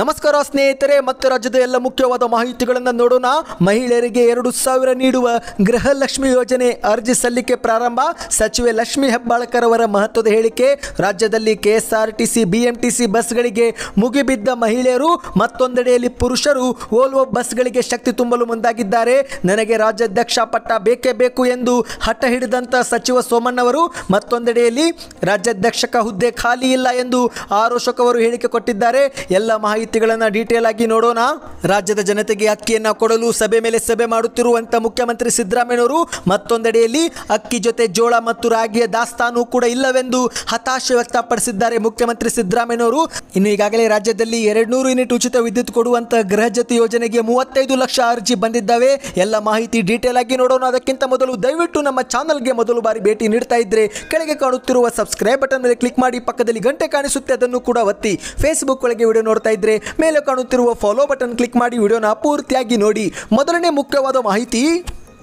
ನಮಸ್ಕಾರ ಸ್ನೇಹಿತರೆ ಮತ್ತು ರಾಜ್ಯದ ಎಲ್ಲ ಮುಖ್ಯವಾದ ಮಾಹಿತಿಗಳನ್ನು ನೋಡೋಣ ಮಹಿಳೆಯರಿಗೆ ಎರಡು ಸಾವಿರ ನೀಡುವ ಗೃಹಲಕ್ಷ್ಮಿ ಯೋಜನೆ ಅರ್ಜಿ ಸಲ್ಲಿಕೆ ಪ್ರಾರಂಭ ಸಚಿವೆ ಲಕ್ಷ್ಮಿ ಹೆಬ್ಬಾಳ್ಕರ್ ಮಹತ್ವದ ಹೇಳಿಕೆ ರಾಜ್ಯದಲ್ಲಿ ಕೆಎಸ್ಆರ್ಟಿಸಿ ಬಿಎಂಟಿಸಿ ಬಸ್ಗಳಿಗೆ ಮುಗಿಬಿದ್ದ ಮಹಿಳೆಯರು ಮತ್ತೊಂದೆಡೆಯಲ್ಲಿ ಪುರುಷರು ಓಲ್ವೋ ಬಸ್ಗಳಿಗೆ ಶಕ್ತಿ ತುಂಬಲು ಮುಂದಾಗಿದ್ದಾರೆ ನನಗೆ ರಾಜ್ಯಾಧ್ಯಕ್ಷ ಪಟ್ಟ ಬೇಕೇ ಬೇಕು ಎಂದು ಹಠ ಹಿಡಿದಂಥ ಸಚಿವ ಸೋಮಣ್ಣವರು ಮತ್ತೊಂದೆಡೆಯಲ್ಲಿ ರಾಜ್ಯಾಧ್ಯಕ್ಷಕ ಹುದ್ದೆ ಖಾಲಿ ಇಲ್ಲ ಎಂದು ಆರೋಷಕವರು ಹೇಳಿಕೆ ಕೊಟ್ಟಿದ್ದಾರೆ ಎಲ್ಲ ಮಾಹಿತಿ ಮಾಹಿತಿಗಳನ್ನು ಡೀಟೇಲ್ ಆಗಿ ನೋಡೋಣ ರಾಜ್ಯದ ಜನತೆಗೆ ಅಕ್ಕಿಯನ್ನು ಕೊಡಲು ಸಭೆ ಮೇಲೆ ಸಭೆ ಮಾಡುತ್ತಿರುವಂತಹ ಮುಖ್ಯಮಂತ್ರಿ ಸಿದ್ದರಾಮಯ್ಯನವರು ಮತ್ತೊಂದೆಡೆಯಲ್ಲಿ ಅಕ್ಕಿ ಜೊತೆ ಜೋಳ ಮತ್ತು ರಾಗಿಯ ದಾಸ್ತಾನು ಕೂಡ ಇಲ್ಲವೆಂದು ಹತಾಶೆ ವ್ಯಕ್ತಪಡಿಸಿದ್ದಾರೆ ಮುಖ್ಯಮಂತ್ರಿ ಸಿದ್ದರಾಮಯ್ಯವರು ಇನ್ನು ಈಗಾಗಲೇ ರಾಜ್ಯದಲ್ಲಿ ಎರಡು ನೂರು ಯೂನಿಟ್ ಉಚಿತ ವಿದ್ಯುತ್ ಗೃಹ ಗೃಹಜ್ಯೋತಿ ಯೋಜನೆಗೆ ಮೂವತ್ತೈದು ಲಕ್ಷ ಅರ್ಜಿ ಬಂದಿದ್ದಾವೆ ಎಲ್ಲ ಮಾಹಿತಿ ಡೀಟೇಲ್ ಆಗಿ ನೋಡೋಣ ಅದಕ್ಕಿಂತ ಮೊದಲು ದಯವಿಟ್ಟು ನಮ್ಮ ಚಾನಲ್ಗೆ ಮೊದಲು ಬಾರಿ ಭೇಟಿ ನೀಡ್ತಾ ಇದ್ರೆ ಕೆಳಗೆ ಕಾಣುತ್ತಿರುವ ಸಬ್ಸ್ಕ್ರೈಬ್ ಬಟನ್ ಮೇಲೆ ಕ್ಲಿಕ್ ಮಾಡಿ ಪಕ್ಕದಲ್ಲಿ ಗಂಟೆ ಕಾಣಿಸುತ್ತೆ ಅದನ್ನು ಕೂಡ ಒತ್ತಿ ಫೇಸ್ಬುಕ್ ಒಳಗೆ ವಿಡಿಯೋ ನೋಡ್ತಾ ಇದ್ರೆ ಮೇಲೆ ಕಾಣುತ್ತಿರುವ ಫಾಲೋ ಬಟನ್ ಕ್ಲಿಕ್ ಮಾಡಿ ವಿಡಿಯೋನ ಪೂರ್ತಿಯಾಗಿ ನೋಡಿ ಮೊದಲನೇ ಮುಖ್ಯವಾದ ಮಾಹಿತಿ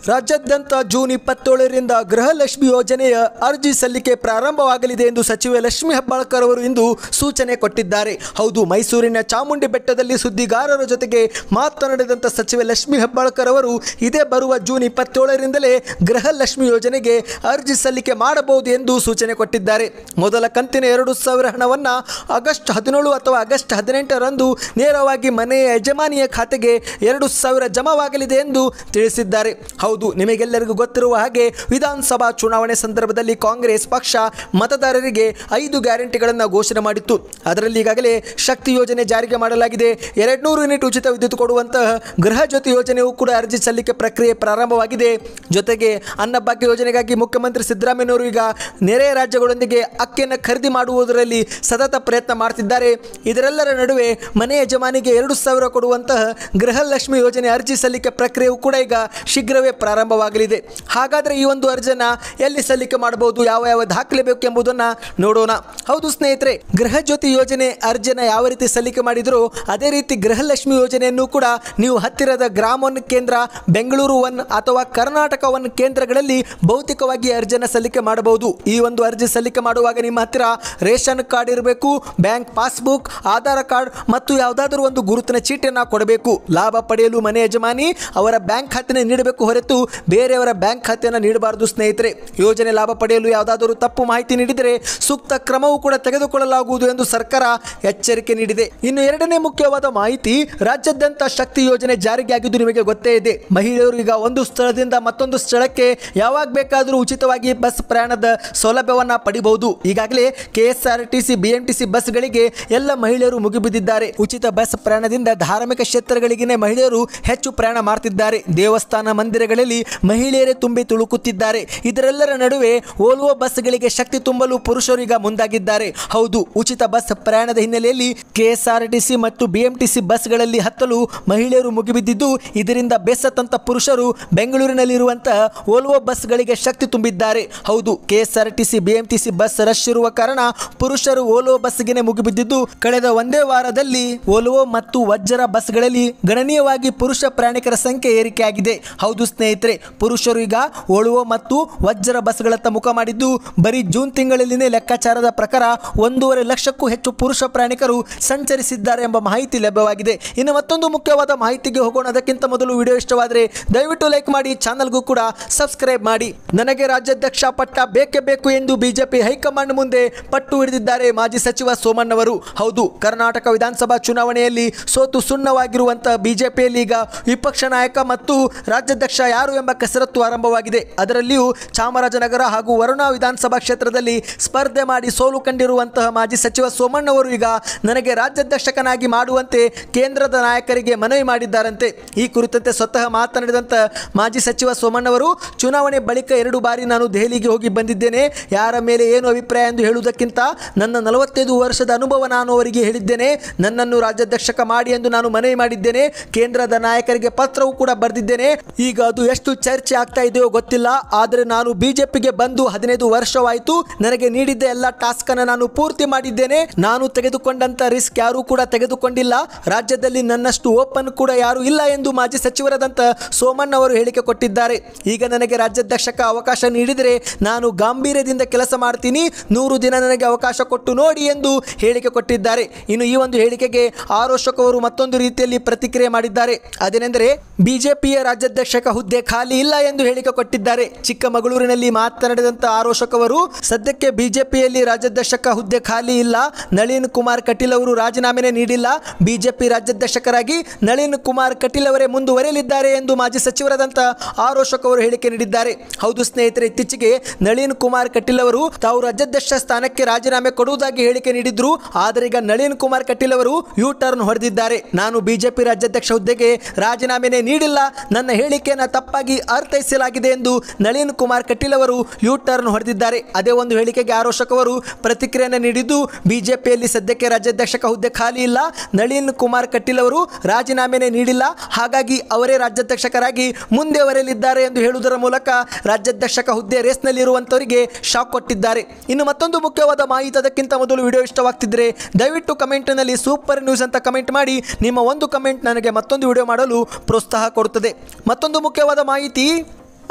ರಾಜ್ಯಾದ್ಯಂತ ಜೂನ್ ಇಪ್ಪತ್ತೇಳರಿಂದ ಗೃಹಲಕ್ಷ್ಮಿ ಯೋಜನೆಯ ಅರ್ಜಿ ಸಲ್ಲಿಕೆ ಪ್ರಾರಂಭವಾಗಲಿದೆ ಎಂದು ಸಚಿವೆ ಲಕ್ಷ್ಮೀ ಹೆಬ್ಬಾಳ್ಕರ್ ಅವರು ಇಂದು ಸೂಚನೆ ಕೊಟ್ಟಿದ್ದಾರೆ ಹೌದು ಮೈಸೂರಿನ ಚಾಮುಂಡಿ ಬೆಟ್ಟದಲ್ಲಿ ಸುದ್ದಿಗಾರರ ಜೊತೆಗೆ ಮಾತನಾಡಿದಂಥ ಸಚಿವೆ ಲಕ್ಷ್ಮೀ ಹೆಬ್ಬಾಳ್ಕರ್ ಅವರು ಇದೇ ಬರುವ ಜೂನ್ ಇಪ್ಪತ್ತೇಳರಿಂದಲೇ ಗೃಹಲಕ್ಷ್ಮಿ ಯೋಜನೆಗೆ ಅರ್ಜಿ ಸಲ್ಲಿಕೆ ಮಾಡಬಹುದು ಎಂದು ಸೂಚನೆ ಕೊಟ್ಟಿದ್ದಾರೆ ಮೊದಲ ಕಂತಿನ ಎರಡು ಸಾವಿರ ಹಣವನ್ನು ಆಗಸ್ಟ್ ಹದಿನೇಳು ಅಥವಾ ಆಗಸ್ಟ್ ಹದಿನೆಂಟರಂದು ನೇರವಾಗಿ ಮನೆಯ ಯಜಮಾನಿಯ ಖಾತೆಗೆ ಎರಡು ಸಾವಿರ ಜಮಾವಾಗಲಿದೆ ಎಂದು ತಿಳಿಸಿದ್ದಾರೆ ಹೌದು ನಿಮಗೆಲ್ಲರಿಗೂ ಗೊತ್ತಿರುವ ಹಾಗೆ ವಿಧಾನಸಭಾ ಚುನಾವಣೆ ಸಂದರ್ಭದಲ್ಲಿ ಕಾಂಗ್ರೆಸ್ ಪಕ್ಷ ಮತದಾರರಿಗೆ ಐದು ಗ್ಯಾರಂಟಿಗಳನ್ನು ಘೋಷಣೆ ಮಾಡಿತ್ತು ಅದರಲ್ಲಿ ಈಗಾಗಲೇ ಶಕ್ತಿ ಯೋಜನೆ ಜಾರಿಗೆ ಮಾಡಲಾಗಿದೆ ಎರಡ್ನೂರು ಯೂನಿಟ್ ಉಚಿತ ವಿದ್ಯುತ್ ಕೊಡುವಂತಹ ಗೃಹ ಜ್ಯೋತಿ ಯೋಜನೆಯೂ ಕೂಡ ಅರ್ಜಿ ಸಲ್ಲಿಕೆ ಪ್ರಕ್ರಿಯೆ ಪ್ರಾರಂಭವಾಗಿದೆ ಜೊತೆಗೆ ಅನ್ನಭಾಗ್ಯ ಯೋಜನೆಗಾಗಿ ಮುಖ್ಯಮಂತ್ರಿ ಸಿದ್ದರಾಮಯ್ಯನವರು ಈಗ ನೆರೆಯ ರಾಜ್ಯಗಳೊಂದಿಗೆ ಅಕ್ಕಿಯನ್ನು ಖರೀದಿ ಮಾಡುವುದರಲ್ಲಿ ಸತತ ಪ್ರಯತ್ನ ಮಾಡುತ್ತಿದ್ದಾರೆ ಇದರೆಲ್ಲರ ನಡುವೆ ಮನೆ ಯಜಮಾನಿಗೆ ಎರಡು ಸಾವಿರ ಕೊಡುವಂತಹ ಗೃಹಲಕ್ಷ್ಮಿ ಯೋಜನೆ ಅರ್ಜಿ ಸಲ್ಲಿಕೆ ಪ್ರಕ್ರಿಯೆಯೂ ಕೂಡ ಈಗ ಶೀಘ್ರವೇ ಪ್ರಾರಂಭವಾಗಲಿದೆ ಹಾಗಾದರೆ ಈ ಒಂದು ಅರ್ಜನ ಎಲ್ಲಿ ಸಲ್ಲಿಕೆ ಮಾಡಬಹುದು ಯಾವ ಯಾವ ದಾಖಲೆ ಬೇಕು ಎಂಬುದನ್ನು ನೋಡೋಣ ಹೌದು ಸ್ನೇಹಿತರೆ ಗೃಹ ಜ್ಯೋತಿ ಯೋಜನೆ ಅರ್ಜನ ಯಾವ ರೀತಿ ಸಲ್ಲಿಕೆ ಮಾಡಿದ್ರು ಅದೇ ರೀತಿ ಗೃಹಲಕ್ಷ್ಮಿ ಯೋಜನೆಯನ್ನು ಕೂಡ ನೀವು ಹತ್ತಿರದ ಗ್ರಾಮ ಕೇಂದ್ರ ಬೆಂಗಳೂರು ಒನ್ ಅಥವಾ ಕರ್ನಾಟಕ ಒನ್ ಕೇಂದ್ರಗಳಲ್ಲಿ ಭೌತಿಕವಾಗಿ ಅರ್ಜಿಯನ್ನು ಸಲ್ಲಿಕೆ ಮಾಡಬಹುದು ಈ ಒಂದು ಅರ್ಜಿ ಸಲ್ಲಿಕೆ ಮಾಡುವಾಗ ನಿಮ್ಮ ಹತ್ತಿರ ರೇಷನ್ ಕಾರ್ಡ್ ಇರಬೇಕು ಬ್ಯಾಂಕ್ ಪಾಸ್ಬುಕ್ ಆಧಾರ್ ಕಾರ್ಡ್ ಮತ್ತು ಯಾವುದಾದ್ರೂ ಒಂದು ಗುರುತಿನ ಚೀಟಿಯನ್ನು ಕೊಡಬೇಕು ಲಾಭ ಪಡೆಯಲು ಮನೆ ಯಜಮಾನಿ ಅವರ ಬ್ಯಾಂಕ್ ಖಾತೆ ನೀಡಬೇಕು ಹೊರತು ಬೇರೆಯವರ ಬ್ಯಾಂಕ್ ಖಾತೆಯನ್ನು ನೀಡಬಾರದು ಸ್ನೇಹಿತರೆ ಯೋಜನೆ ಲಾಭ ಪಡೆಯಲು ಯಾವುದಾದರೂ ತಪ್ಪು ಮಾಹಿತಿ ನೀಡಿದರೆ ಸೂಕ್ತ ಕ್ರಮವೂ ಕೂಡ ತೆಗೆದುಕೊಳ್ಳಲಾಗುವುದು ಎಂದು ಸರ್ಕಾರ ಎಚ್ಚರಿಕೆ ನೀಡಿದೆ ಇನ್ನು ಎರಡನೇ ಮುಖ್ಯವಾದ ಮಾಹಿತಿ ರಾಜ್ಯಾದ್ಯಂತ ಶಕ್ತಿ ಯೋಜನೆ ಜಾರಿಗೆ ಆಗಿದ್ದು ನಿಮಗೆ ಗೊತ್ತೇ ಇದೆ ಮಹಿಳೆಯರು ಈಗ ಒಂದು ಸ್ಥಳದಿಂದ ಮತ್ತೊಂದು ಸ್ಥಳಕ್ಕೆ ಯಾವಾಗ ಬೇಕಾದರೂ ಉಚಿತವಾಗಿ ಬಸ್ ಪ್ರಯಾಣದ ಸೌಲಭ್ಯವನ್ನ ಪಡಿಬಹುದು ಈಗಾಗಲೇ ಕೆಎಸ್ಆರ್ಟಿಸಿ ಬಿಎಂಟಿಸಿ ಬಸ್ಗಳಿಗೆ ಎಲ್ಲ ಮಹಿಳೆಯರು ಮುಗಿಬಿದ್ದಿದ್ದಾರೆ ಉಚಿತ ಬಸ್ ಪ್ರಯಾಣದಿಂದ ಧಾರ್ಮಿಕ ಕ್ಷೇತ್ರಗಳಿಗೆ ಮಹಿಳೆಯರು ಹೆಚ್ಚು ಪ್ರಯಾಣ ಮಾಡುತ್ತಿದ್ದಾರೆ ದೇವಸ್ಥಾನ ಮಂದಿರಗಳಿಗೆ ಬಸ್ಗಳಲ್ಲಿ ಮಹಿಳೆಯರೇ ತುಂಬಿ ತುಳುಕುತ್ತಿದ್ದಾರೆ ಇದರೆಲ್ಲರ ನಡುವೆ ಓಲ್ವೋ ಬಸ್ಗಳಿಗೆ ಶಕ್ತಿ ತುಂಬಲು ಪುರುಷರು ಈಗ ಮುಂದಾಗಿದ್ದಾರೆ ಹೌದು ಉಚಿತ ಬಸ್ ಪ್ರಯಾಣದ ಹಿನ್ನೆಲೆಯಲ್ಲಿ ಕೆಎಸ್ಆರ್ಟಿಸಿ ಮತ್ತು ಬಿಎಂಟಿಸಿ ಬಸ್ಗಳಲ್ಲಿ ಹತ್ತಲು ಮಹಿಳೆಯರು ಮುಗಿಬಿದ್ದಿದ್ದು ಇದರಿಂದ ಬೇಸತ್ತಂತ ಪುರುಷರು ಬೆಂಗಳೂರಿನಲ್ಲಿರುವಂತಹ ಓಲ್ವೋ ಬಸ್ಗಳಿಗೆ ಶಕ್ತಿ ತುಂಬಿದ್ದಾರೆ ಹೌದು ಕೆಎಸ್ಆರ್ಟಿಸಿ ಬಿಎಂಟಿಸಿ ಬಸ್ ರಶ್ ಇರುವ ಕಾರಣ ಪುರುಷರು ಓಲ್ವೋ ಬಸ್ಗೆನೆ ಮುಗಿಬಿದ್ದಿದ್ದು ಕಳೆದ ಒಂದೇ ವಾರದಲ್ಲಿ ಓಲ್ವೋ ಮತ್ತು ವಜ್ರ ಬಸ್ಗಳಲ್ಲಿ ಗಣನೀಯವಾಗಿ ಪುರುಷ ಪ್ರಯಾಣಿಕರ ಸಂಖ್ಯೆ ಏರಿಕೆಯಾಗಿದೆ ಹೌದು ಸ್ನೇಹಿತರೆ ಸ್ನೇಹಿತರೆ ಪುರುಷರು ಈಗ ಓಳುವ ಮತ್ತು ವಜ್ರ ಬಸ್ಗಳತ್ತ ಮುಖ ಮಾಡಿದ್ದು ಬರೀ ಜೂನ್ ತಿಂಗಳಲ್ಲಿನೇ ಲೆಕ್ಕಾಚಾರದ ಪ್ರಕಾರ ಒಂದೂವರೆ ಲಕ್ಷಕ್ಕೂ ಹೆಚ್ಚು ಪುರುಷ ಪ್ರಯಾಣಿಕರು ಸಂಚರಿಸಿದ್ದಾರೆ ಎಂಬ ಮಾಹಿತಿ ಲಭ್ಯವಾಗಿದೆ ಇನ್ನು ಮತ್ತೊಂದು ಮುಖ್ಯವಾದ ಮಾಹಿತಿಗೆ ಹೋಗೋಣ ಅದಕ್ಕಿಂತ ಮೊದಲು ವಿಡಿಯೋ ಇಷ್ಟವಾದರೆ ದಯವಿಟ್ಟು ಲೈಕ್ ಮಾಡಿ ಚಾನಲ್ಗೂ ಕೂಡ ಸಬ್ಸ್ಕ್ರೈಬ್ ಮಾಡಿ ನನಗೆ ರಾಜ್ಯಾಧ್ಯಕ್ಷ ಪಟ್ಟ ಬೇಕೇ ಬೇಕು ಎಂದು ಬಿಜೆಪಿ ಹೈಕಮಾಂಡ್ ಮುಂದೆ ಪಟ್ಟು ಹಿಡಿದಿದ್ದಾರೆ ಮಾಜಿ ಸಚಿವ ಸೋಮಣ್ಣವರು ಹೌದು ಕರ್ನಾಟಕ ವಿಧಾನಸಭಾ ಚುನಾವಣೆಯಲ್ಲಿ ಸೋತು ಸುಣ್ಣವಾಗಿರುವಂತಹ ಬಿಜೆಪಿಯಲ್ಲಿ ಈಗ ವಿಪಕ್ಷ ನಾಯಕ ಮತ್ತು ರಾಜ್ಯಾಧ್ಯಕ್ಷ ಯಾರು ಎಂಬ ಕಸರತ್ತು ಆರಂಭವಾಗಿದೆ ಅದರಲ್ಲಿಯೂ ಚಾಮರಾಜನಗರ ಹಾಗೂ ವರುಣಾ ವಿಧಾನಸಭಾ ಕ್ಷೇತ್ರದಲ್ಲಿ ಸ್ಪರ್ಧೆ ಮಾಡಿ ಸೋಲು ಕಂಡಿರುವಂತಹ ಮಾಜಿ ಸಚಿವ ಸೋಮಣ್ಣವರು ಈಗ ನನಗೆ ರಾಜ್ಯಾಧ್ಯಕ್ಷಕನಾಗಿ ಮಾಡುವಂತೆ ಕೇಂದ್ರದ ನಾಯಕರಿಗೆ ಮನವಿ ಮಾಡಿದ್ದಾರಂತೆ ಈ ಕುರಿತಂತೆ ಸ್ವತಃ ಮಾತನಾಡಿದಂತ ಮಾಜಿ ಸಚಿವ ಸೋಮಣ್ಣವರು ಚುನಾವಣೆ ಬಳಿಕ ಎರಡು ಬಾರಿ ನಾನು ದೆಹಲಿಗೆ ಹೋಗಿ ಬಂದಿದ್ದೇನೆ ಯಾರ ಮೇಲೆ ಏನು ಅಭಿಪ್ರಾಯ ಎಂದು ಹೇಳುವುದಕ್ಕಿಂತ ನನ್ನ ನಲವತ್ತೈದು ವರ್ಷದ ಅನುಭವ ನಾನು ಅವರಿಗೆ ಹೇಳಿದ್ದೇನೆ ನನ್ನನ್ನು ರಾಜ್ಯಾಧ್ಯಕ್ಷಕ ಮಾಡಿ ಎಂದು ನಾನು ಮನವಿ ಮಾಡಿದ್ದೇನೆ ಕೇಂದ್ರದ ನಾಯಕರಿಗೆ ಪತ್ರವೂ ಕೂಡ ಬರೆದಿದ್ದೇನೆ ಈಗ ಅದು ಇವತ್ತು ಎಷ್ಟು ಚರ್ಚೆ ಆಗ್ತಾ ಇದೆಯೋ ಗೊತ್ತಿಲ್ಲ ಆದರೆ ನಾನು ಬಿಜೆಪಿಗೆ ಬಂದು ಹದಿನೈದು ವರ್ಷವಾಯಿತು ನನಗೆ ನೀಡಿದ್ದ ಎಲ್ಲ ಟಾಸ್ಕ್ ಅನ್ನು ನಾನು ಪೂರ್ತಿ ಮಾಡಿದ್ದೇನೆ ನಾನು ತೆಗೆದುಕೊಂಡಂತ ರಿಸ್ಕ್ ಯಾರು ಕೂಡ ತೆಗೆದುಕೊಂಡಿಲ್ಲ ರಾಜ್ಯದಲ್ಲಿ ನನ್ನಷ್ಟು ಓಪನ್ ಕೂಡ ಯಾರು ಇಲ್ಲ ಎಂದು ಮಾಜಿ ಸಚಿವರಾದಂತ ಸೋಮಣ್ಣ ಅವರು ಹೇಳಿಕೆ ಕೊಟ್ಟಿದ್ದಾರೆ ಈಗ ನನಗೆ ರಾಜ್ಯಾಧ್ಯಕ್ಷಕ ಅವಕಾಶ ನೀಡಿದರೆ ನಾನು ಗಾಂಭೀರ್ಯದಿಂದ ಕೆಲಸ ಮಾಡ್ತೀನಿ ನೂರು ದಿನ ನನಗೆ ಅವಕಾಶ ಕೊಟ್ಟು ನೋಡಿ ಎಂದು ಹೇಳಿಕೆ ಕೊಟ್ಟಿದ್ದಾರೆ ಇನ್ನು ಈ ಒಂದು ಹೇಳಿಕೆಗೆ ಅವರು ಮತ್ತೊಂದು ರೀತಿಯಲ್ಲಿ ಪ್ರತಿಕ್ರಿಯೆ ಮಾಡಿದ್ದಾರೆ ಅದೇನೆಂದರೆ ಬಿಜೆಪಿಯ ರಾಜ್ಯಾಧ್ಯಕ್ಷಕ ಹುದ್ದೆ ಹುದ್ದೆ ಖಾಲಿ ಇಲ್ಲ ಎಂದು ಹೇಳಿಕೆ ಕೊಟ್ಟಿದ್ದಾರೆ ಚಿಕ್ಕಮಗಳೂರಿನಲ್ಲಿ ಮಾತನಾಡಿದಂಥ ಆರೋಷಕ್ ಅವರು ಸದ್ಯಕ್ಕೆ ಬಿಜೆಪಿಯಲ್ಲಿ ರಾಜ್ಯಾಧ್ಯಕ್ಷಕ ಹುದ್ದೆ ಖಾಲಿ ಇಲ್ಲ ನಳಿನ್ ಕುಮಾರ್ ಕಟೀಲ್ ಅವರು ರಾಜೀನಾಮೆನೇ ನೀಡಿಲ್ಲ ಬಿಜೆಪಿ ರಾಜ್ಯಾಧ್ಯಕ್ಷಕರಾಗಿ ನಳಿನ್ ಕುಮಾರ್ ಕಟೀಲ್ ಅವರೇ ಮುಂದುವರೆಯಲಿದ್ದಾರೆ ಎಂದು ಮಾಜಿ ಸಚಿವರಾದಂಥ ಆರೋಷಕ್ ಅವರು ಹೇಳಿಕೆ ನೀಡಿದ್ದಾರೆ ಹೌದು ಸ್ನೇಹಿತರೆ ಇತ್ತೀಚೆಗೆ ನಳಿನ್ ಕುಮಾರ್ ಕಟೀಲ್ ಅವರು ತಾವು ರಾಜ್ಯಾಧ್ಯಕ್ಷ ಸ್ಥಾನಕ್ಕೆ ರಾಜೀನಾಮೆ ಕೊಡುವುದಾಗಿ ಹೇಳಿಕೆ ನೀಡಿದ್ರು ಆದರೆ ಈಗ ನಳಿನ್ ಕುಮಾರ್ ಕಟೀಲ್ ಅವರು ಯು ಟರ್ನ್ ಹೊಡೆದಿದ್ದಾರೆ ನಾನು ಬಿಜೆಪಿ ರಾಜ್ಯಾಧ್ಯಕ್ಷ ಹುದ್ದೆಗೆ ರಾಜೀನಾಮೆನೇ ನೀಡಿಲ್ಲ ನನ್ನ ಹೇಳಿಕೆಯನ್ನು ತಪ್ಪಾಗಿ ಅರ್ಥೈಸಲಾಗಿದೆ ಎಂದು ನಳಿನ್ ಕುಮಾರ್ ಕಟೀಲ್ ಅವರು ಯೂ ಟರ್ನ್ ಹೊಡೆದಿದ್ದಾರೆ ಅದೇ ಒಂದು ಹೇಳಿಕೆಗೆ ಆರೋಷಕ್ ಅವರು ಪ್ರತಿಕ್ರಿಯೆಯನ್ನು ನೀಡಿದ್ದು ಬಿಜೆಪಿಯಲ್ಲಿ ಸದ್ಯಕ್ಕೆ ರಾಜ್ಯಾಧ್ಯಕ್ಷಕ ಹುದ್ದೆ ಖಾಲಿ ಇಲ್ಲ ನಳಿನ್ ಕುಮಾರ್ ಕಟೀಲ್ ಅವರು ರಾಜೀನಾಮೆನೇ ನೀಡಿಲ್ಲ ಹಾಗಾಗಿ ಅವರೇ ರಾಜ್ಯಾಧ್ಯಕ್ಷಕರಾಗಿ ಮುಂದೆ ಬರೆಯಲಿದ್ದಾರೆ ಎಂದು ಹೇಳುವುದರ ಮೂಲಕ ರಾಜ್ಯಾಧ್ಯಕ್ಷಕ ಹುದ್ದೆ ರೇಸ್ನಲ್ಲಿರುವಂಥವರಿಗೆ ಶಾಕ್ ಕೊಟ್ಟಿದ್ದಾರೆ ಇನ್ನು ಮತ್ತೊಂದು ಮುಖ್ಯವಾದ ಮಾಹಿತಿ ಅದಕ್ಕಿಂತ ಮೊದಲು ವಿಡಿಯೋ ಇಷ್ಟವಾಗ್ತಿದ್ರೆ ದಯವಿಟ್ಟು ಕಮೆಂಟ್ನಲ್ಲಿ ಸೂಪರ್ ನ್ಯೂಸ್ ಅಂತ ಕಮೆಂಟ್ ಮಾಡಿ ನಿಮ್ಮ ಒಂದು ಕಮೆಂಟ್ ನನಗೆ ಮತ್ತೊಂದು ವಿಡಿಯೋ ಮಾಡಲು ಪ್ರೋತ್ಸಾಹ ಕೊಡುತ್ತದೆ ಮತ್ತೊಂದು ಮುಖ್ಯವಾದ ವಿವರವಾದ ಮಾಹಿತಿ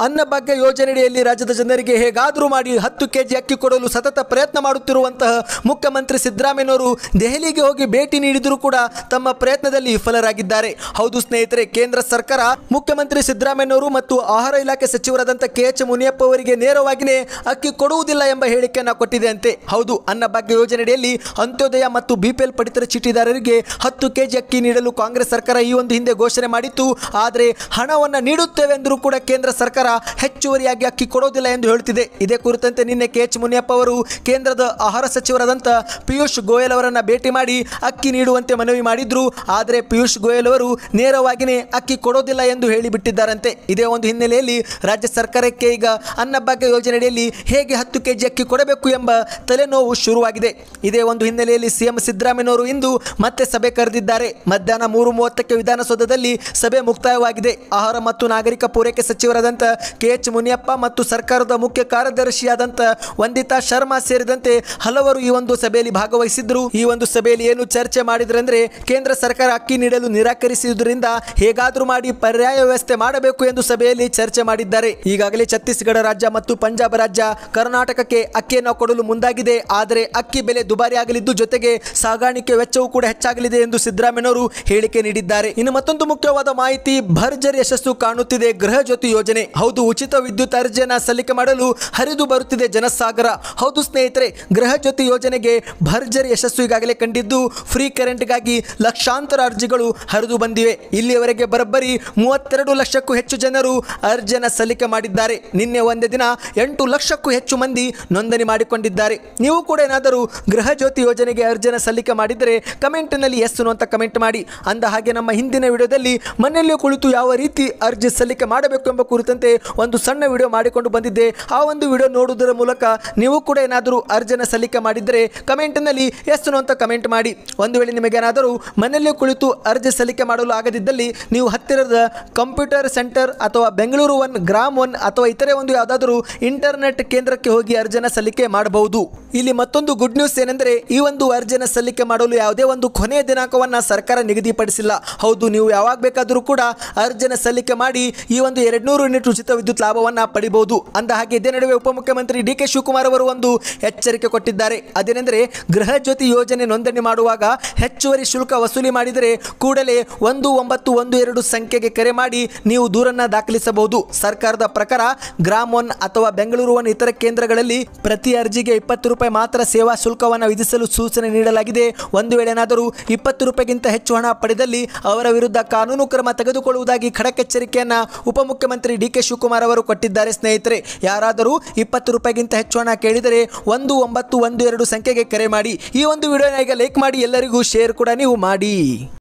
ಅನ್ನ ಭಾಗ್ಯ ಯೋಜನೆಯಡಿಯಲ್ಲಿ ರಾಜ್ಯದ ಜನರಿಗೆ ಹೇಗಾದರೂ ಮಾಡಿ ಹತ್ತು ಕೆಜಿ ಅಕ್ಕಿ ಕೊಡಲು ಸತತ ಪ್ರಯತ್ನ ಮಾಡುತ್ತಿರುವಂತಹ ಮುಖ್ಯಮಂತ್ರಿ ಸಿದ್ದರಾಮಯ್ಯನವರು ದೆಹಲಿಗೆ ಹೋಗಿ ಭೇಟಿ ನೀಡಿದರೂ ಕೂಡ ತಮ್ಮ ಪ್ರಯತ್ನದಲ್ಲಿ ವಿಫಲರಾಗಿದ್ದಾರೆ ಹೌದು ಸ್ನೇಹಿತರೆ ಕೇಂದ್ರ ಸರ್ಕಾರ ಮುಖ್ಯಮಂತ್ರಿ ಸಿದ್ದರಾಮಯ್ಯನವರು ಮತ್ತು ಆಹಾರ ಇಲಾಖೆ ಸಚಿವರಾದಂತಹ ಕೆ ಎಚ್ ಮುನಿಯಪ್ಪ ಅವರಿಗೆ ನೇರವಾಗಿಯೇ ಅಕ್ಕಿ ಕೊಡುವುದಿಲ್ಲ ಎಂಬ ಹೇಳಿಕೆಯನ್ನು ಕೊಟ್ಟಿದೆ ಅಂತೆ ಹೌದು ಭಾಗ್ಯ ಯೋಜನೆಯಡಿಯಲ್ಲಿ ಅಂತ್ಯೋದಯ ಮತ್ತು ಬಿಪಿಎಲ್ ಪಡಿತರ ಚೀಟಿದಾರರಿಗೆ ಹತ್ತು ಕೆಜಿ ಅಕ್ಕಿ ನೀಡಲು ಕಾಂಗ್ರೆಸ್ ಸರ್ಕಾರ ಈ ಒಂದು ಹಿಂದೆ ಘೋಷಣೆ ಮಾಡಿತ್ತು ಆದರೆ ಹಣವನ್ನು ನೀಡುತ್ತೇವೆ ಎಂದರೂ ಕೂಡ ಕೇಂದ್ರ ಸರ್ಕಾರ ಹೆಚ್ಚುವರಿಯಾಗಿ ಅಕ್ಕಿ ಕೊಡೋದಿಲ್ಲ ಎಂದು ಹೇಳುತ್ತಿದೆ ಇದೇ ಕುರಿತಂತೆ ನಿನ್ನೆ ಕೆ ಎಚ್ ಮುನಿಯಪ್ಪ ಅವರು ಕೇಂದ್ರದ ಆಹಾರ ಸಚಿವರಾದಂಥ ಪಿಯೂಷ್ ಗೋಯಲ್ ಅವರನ್ನು ಭೇಟಿ ಮಾಡಿ ಅಕ್ಕಿ ನೀಡುವಂತೆ ಮನವಿ ಮಾಡಿದ್ರು ಆದರೆ ಪಿಯೂಷ್ ಗೋಯಲ್ ಅವರು ನೇರವಾಗಿನೇ ಅಕ್ಕಿ ಕೊಡೋದಿಲ್ಲ ಎಂದು ಹೇಳಿಬಿಟ್ಟಿದ್ದಾರಂತೆ ಇದೇ ಒಂದು ಹಿನ್ನೆಲೆಯಲ್ಲಿ ರಾಜ್ಯ ಸರ್ಕಾರಕ್ಕೆ ಈಗ ಅನ್ನಭಾಗ್ಯ ಯೋಜನೆಯಡಿಯಲ್ಲಿ ಹೇಗೆ ಹತ್ತು ಕೆಜಿ ಅಕ್ಕಿ ಕೊಡಬೇಕು ಎಂಬ ತಲೆನೋವು ಶುರುವಾಗಿದೆ ಇದೇ ಒಂದು ಹಿನ್ನೆಲೆಯಲ್ಲಿ ಸಿಎಂ ಸಿದ್ದರಾಮಯ್ಯನವರು ಇಂದು ಮತ್ತೆ ಸಭೆ ಕರೆದಿದ್ದಾರೆ ಮಧ್ಯಾಹ್ನ ಮೂರು ಮೂವತ್ತಕ್ಕೆ ವಿಧಾನಸೌಧದಲ್ಲಿ ಸಭೆ ಮುಕ್ತಾಯವಾಗಿದೆ ಆಹಾರ ಮತ್ತು ನಾಗರಿಕ ಪೂರೈಕೆ ಸಚಿವರಾದಂಥ ಎಚ್ ಮುನಿಯಪ್ಪ ಮತ್ತು ಸರ್ಕಾರದ ಮುಖ್ಯ ಕಾರ್ಯದರ್ಶಿಯಾದಂಥ ವಂದಿತಾ ಶರ್ಮಾ ಸೇರಿದಂತೆ ಹಲವರು ಈ ಒಂದು ಸಭೆಯಲ್ಲಿ ಭಾಗವಹಿಸಿದ್ರು ಈ ಒಂದು ಸಭೆಯಲ್ಲಿ ಏನು ಚರ್ಚೆ ಮಾಡಿದ್ರಂದ್ರೆ ಕೇಂದ್ರ ಸರ್ಕಾರ ಅಕ್ಕಿ ನೀಡಲು ನಿರಾಕರಿಸುವುದರಿಂದ ಹೇಗಾದರೂ ಮಾಡಿ ಪರ್ಯಾಯ ವ್ಯವಸ್ಥೆ ಮಾಡಬೇಕು ಎಂದು ಸಭೆಯಲ್ಲಿ ಚರ್ಚೆ ಮಾಡಿದ್ದಾರೆ ಈಗಾಗಲೇ ಛತ್ತೀಸ್ಗಢ ರಾಜ್ಯ ಮತ್ತು ಪಂಜಾಬ್ ರಾಜ್ಯ ಕರ್ನಾಟಕಕ್ಕೆ ಅಕ್ಕಿಯನ್ನು ಕೊಡಲು ಮುಂದಾಗಿದೆ ಆದರೆ ಅಕ್ಕಿ ಬೆಲೆ ದುಬಾರಿ ಆಗಲಿದ್ದು ಜೊತೆಗೆ ಸಾಗಾಣಿಕೆ ವೆಚ್ಚವೂ ಕೂಡ ಹೆಚ್ಚಾಗಲಿದೆ ಎಂದು ಸಿದ್ದರಾಮಯ್ಯವರು ಹೇಳಿಕೆ ನೀಡಿದ್ದಾರೆ ಇನ್ನು ಮತ್ತೊಂದು ಮುಖ್ಯವಾದ ಮಾಹಿತಿ ಭರ್ಜರಿ ಯಶಸ್ಸು ಕಾಣುತ್ತಿದೆ ಗೃಹ ಜ್ಯೋತಿ ಯೋಜನೆ ಹೌದು ಉಚಿತ ವಿದ್ಯುತ್ ಅರ್ಜಿಯನ್ನು ಸಲ್ಲಿಕೆ ಮಾಡಲು ಹರಿದು ಬರುತ್ತಿದೆ ಜನಸಾಗರ ಹೌದು ಸ್ನೇಹಿತರೆ ಗೃಹ ಜ್ಯೋತಿ ಯೋಜನೆಗೆ ಭರ್ಜರಿ ಯಶಸ್ಸು ಈಗಾಗಲೇ ಕಂಡಿದ್ದು ಫ್ರೀ ಕರೆಂಟ್ಗಾಗಿ ಲಕ್ಷಾಂತರ ಅರ್ಜಿಗಳು ಹರಿದು ಬಂದಿವೆ ಇಲ್ಲಿಯವರೆಗೆ ಬರಬ್ಬರಿ ಮೂವತ್ತೆರಡು ಲಕ್ಷಕ್ಕೂ ಹೆಚ್ಚು ಜನರು ಅರ್ಜಿಯನ್ನು ಸಲ್ಲಿಕೆ ಮಾಡಿದ್ದಾರೆ ನಿನ್ನೆ ಒಂದೇ ದಿನ ಎಂಟು ಲಕ್ಷಕ್ಕೂ ಹೆಚ್ಚು ಮಂದಿ ನೋಂದಣಿ ಮಾಡಿಕೊಂಡಿದ್ದಾರೆ ನೀವು ಕೂಡ ಏನಾದರೂ ಗೃಹ ಜ್ಯೋತಿ ಯೋಜನೆಗೆ ಅರ್ಜಿಯನ್ನು ಸಲ್ಲಿಕೆ ಮಾಡಿದರೆ ಕಮೆಂಟ್ನಲ್ಲಿ ಎಸ್ಸು ಅಂತ ಕಮೆಂಟ್ ಮಾಡಿ ಅಂದ ಹಾಗೆ ನಮ್ಮ ಹಿಂದಿನ ವಿಡಿಯೋದಲ್ಲಿ ಮನೆಯಲ್ಲಿ ಕುಳಿತು ಯಾವ ರೀತಿ ಅರ್ಜಿ ಸಲ್ಲಿಕೆ ಮಾಡಬೇಕು ಎಂಬ ಕುರಿತಂತೆ ಒಂದು ಸಣ್ಣ ವಿಡಿಯೋ ಮಾಡಿಕೊಂಡು ಬಂದಿದ್ದೆ ಆ ಒಂದು ವಿಡಿಯೋ ನೋಡುವುದರ ಮೂಲಕ ನೀವು ಕೂಡ ಏನಾದರೂ ಅರ್ಜನ ಸಲ್ಲಿಕೆ ಮಾಡಿದರೆ ಕಮೆಂಟ್ನಲ್ಲಿ ಎಷ್ಟು ಅಂತ ಕಮೆಂಟ್ ಮಾಡಿ ಒಂದು ವೇಳೆ ನಿಮಗೇನಾದರೂ ಮನೆಯಲ್ಲೇ ಕುಳಿತು ಅರ್ಜಿ ಸಲ್ಲಿಕೆ ಮಾಡಲು ಆಗದಿದ್ದಲ್ಲಿ ನೀವು ಹತ್ತಿರದ ಕಂಪ್ಯೂಟರ್ ಸೆಂಟರ್ ಅಥವಾ ಬೆಂಗಳೂರು ಒನ್ ಗ್ರಾಮ್ ಒನ್ ಅಥವಾ ಇತರೆ ಒಂದು ಯಾವುದಾದರೂ ಇಂಟರ್ನೆಟ್ ಕೇಂದ್ರಕ್ಕೆ ಹೋಗಿ ಅರ್ಜನ ಸಲ್ಲಿಕೆ ಮಾಡಬಹುದು ಇಲ್ಲಿ ಮತ್ತೊಂದು ಗುಡ್ ನ್ಯೂಸ್ ಏನೆಂದರೆ ಈ ಒಂದು ಅರ್ಜನ ಸಲ್ಲಿಕೆ ಮಾಡಲು ಯಾವುದೇ ಒಂದು ಕೊನೆಯ ದಿನಾಂಕವನ್ನು ಸರ್ಕಾರ ನಿಗದಿಪಡಿಸಿಲ್ಲ ಹೌದು ನೀವು ಯಾವಾಗ ಬೇಕಾದರೂ ಕೂಡ ಅರ್ಜನ ಸಲ್ಲಿಕೆ ಮಾಡಿ ಈ ಒಂದು ಎರಡು ನೂರು ಯೂನಿಟ್ ಉಚಿತ ವಿದ್ಯುತ್ ಲಾಭವನ್ನ ಪಡಿಬಹುದು ಅಂದ ಹಾಗೆ ಇದೇ ನಡುವೆ ಉಪಮುಖ್ಯಮಂತ್ರಿ ಡಿ ಕೆ ಶಿವಕುಮಾರ್ ಅವರು ಒಂದು ಎಚ್ಚರಿಕೆ ಕೊಟ್ಟಿದ್ದಾರೆ ಅದೇನೆಂದರೆ ಗೃಹ ಜ್ಯೋತಿ ಯೋಜನೆ ನೋಂದಣಿ ಮಾಡುವಾಗ ಹೆಚ್ಚುವರಿ ಶುಲ್ಕ ವಸೂಲಿ ಮಾಡಿದರೆ ಕೂಡಲೇ ಒಂದು ಒಂಬತ್ತು ಒಂದು ಎರಡು ಸಂಖ್ಯೆಗೆ ಕರೆ ಮಾಡಿ ನೀವು ದೂರನ್ನ ದಾಖಲಿಸಬಹುದು ಸರ್ಕಾರದ ಪ್ರಕಾರ ಗ್ರಾಮ ಒನ್ ಅಥವಾ ಬೆಂಗಳೂರು ಒನ್ ಇತರ ಕೇಂದ್ರಗಳಲ್ಲಿ ಪ್ರತಿ ಅರ್ಜಿಗೆ ಇಪ್ಪತ್ತು ರೂಪಾಯಿ ಮಾತ್ರ ಸೇವಾ ಶುಲ್ಕವನ್ನು ವಿಧಿಸಲು ಸೂಚನೆ ನೀಡಲಾಗಿದೆ ಒಂದು ವೇಳೆನಾದರೂ ಇಪ್ಪತ್ತು ರೂಪಾಯಿಗಿಂತ ಹೆಚ್ಚು ಹಣ ಪಡೆದಲ್ಲಿ ಅವರ ವಿರುದ್ಧ ಕಾನೂನು ಕ್ರಮ ತೆಗೆದುಕೊಳ್ಳುವುದಾಗಿ ಖಡಕ್ ಎಚ್ಚರಿಕೆಯನ್ನು ಉಪಮುಖ್ಯಮಂತ್ರಿ ಡಿ ಕೆ ಶಿವಕುಮಾರ್ ಅವರು ಕೊಟ್ಟಿದ್ದಾರೆ ಸ್ನೇಹಿತರೆ ಯಾರಾದರೂ ಇಪ್ಪತ್ತು ರೂಪಾಯಿಗಿಂತ ಹೆಚ್ಚು ಹಣ ಕೇಳಿದರೆ ಒಂದು ಒಂಬತ್ತು ಒಂದು ಎರಡು ಸಂಖ್ಯೆಗೆ ಕರೆ ಮಾಡಿ ಈ ಒಂದು ವಿಡಿಯೋನ ಈಗ ಲೈಕ್ ಮಾಡಿ ಎಲ್ಲರಿಗೂ ಶೇರ್ ಕೂಡ ನೀವು ಮಾಡಿ